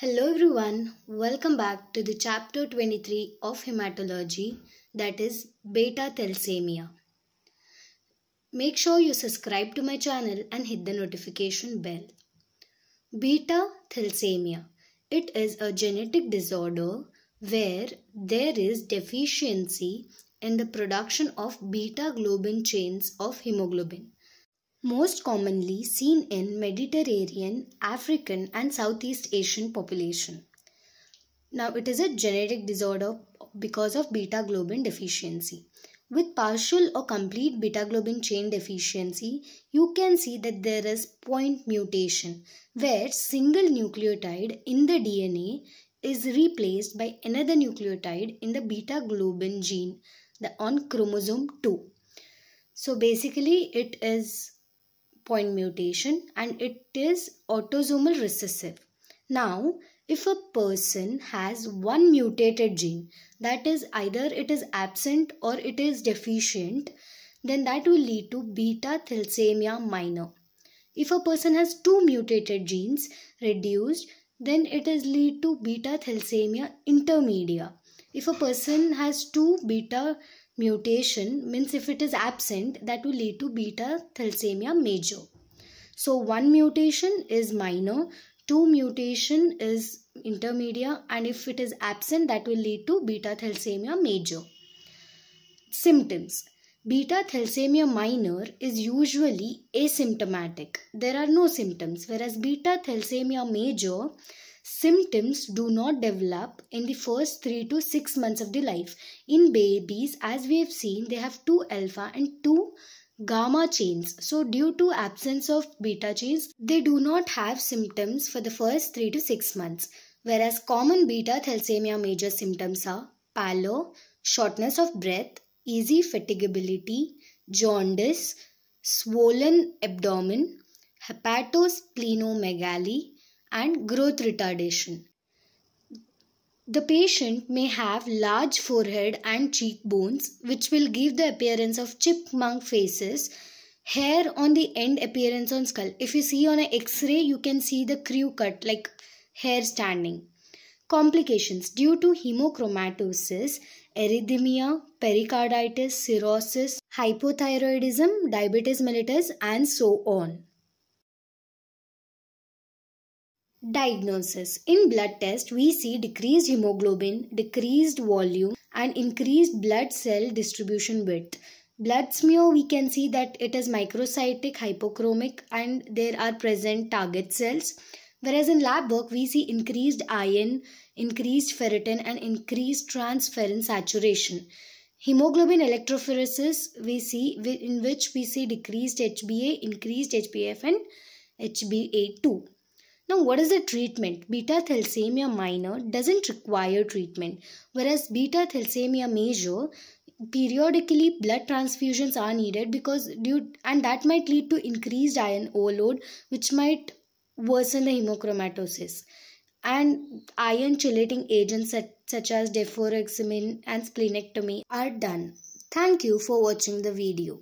Hello everyone, welcome back to the chapter 23 of hematology that is beta thalassemia. Make sure you subscribe to my channel and hit the notification bell. Beta thalassemia. It is a genetic disorder where there is deficiency in the production of beta globin chains of hemoglobin most commonly seen in Mediterranean, African and Southeast Asian population. Now it is a genetic disorder because of beta globin deficiency. With partial or complete beta globin chain deficiency, you can see that there is point mutation where single nucleotide in the DNA is replaced by another nucleotide in the beta globin gene the on chromosome 2. So basically it is point mutation and it is autosomal recessive. Now, if a person has one mutated gene, that is either it is absent or it is deficient, then that will lead to beta thalassemia minor. If a person has two mutated genes reduced, then it is lead to beta thalassemia intermedia. If a person has two beta mutation means if it is absent that will lead to beta thalassemia major. So one mutation is minor, two mutation is intermediate and if it is absent that will lead to beta thalassemia major. Symptoms Beta thalassemia minor is usually asymptomatic. There are no symptoms whereas beta thalassemia major Symptoms do not develop in the first 3 to 6 months of the life. In babies, as we have seen, they have two alpha and two gamma chains. So due to absence of beta chains, they do not have symptoms for the first 3 to 6 months. Whereas common beta thalassemia major symptoms are pallor, shortness of breath, easy fatigability, jaundice, swollen abdomen, hepatosplenomegaly, and growth retardation. The patient may have large forehead and cheekbones, which will give the appearance of chipmunk faces, hair on the end appearance on skull. If you see on an x-ray, you can see the crew cut like hair standing. Complications due to hemochromatosis, erythemia, pericarditis, cirrhosis, hypothyroidism, diabetes mellitus and so on. Diagnosis In blood test, we see decreased hemoglobin, decreased volume and increased blood cell distribution width. Blood smear, we can see that it is microcytic, hypochromic and there are present target cells. Whereas in lab work, we see increased iron, increased ferritin and increased transferrin saturation. Hemoglobin electrophoresis, we see in which we see decreased HbA, increased HbF and HbA2. Now, what is the treatment? Beta thalassemia minor doesn't require treatment, whereas beta thalassemia major periodically blood transfusions are needed because due and that might lead to increased iron overload which might worsen the hemochromatosis and iron chelating agents such as deferoxamine and splenectomy are done. Thank you for watching the video.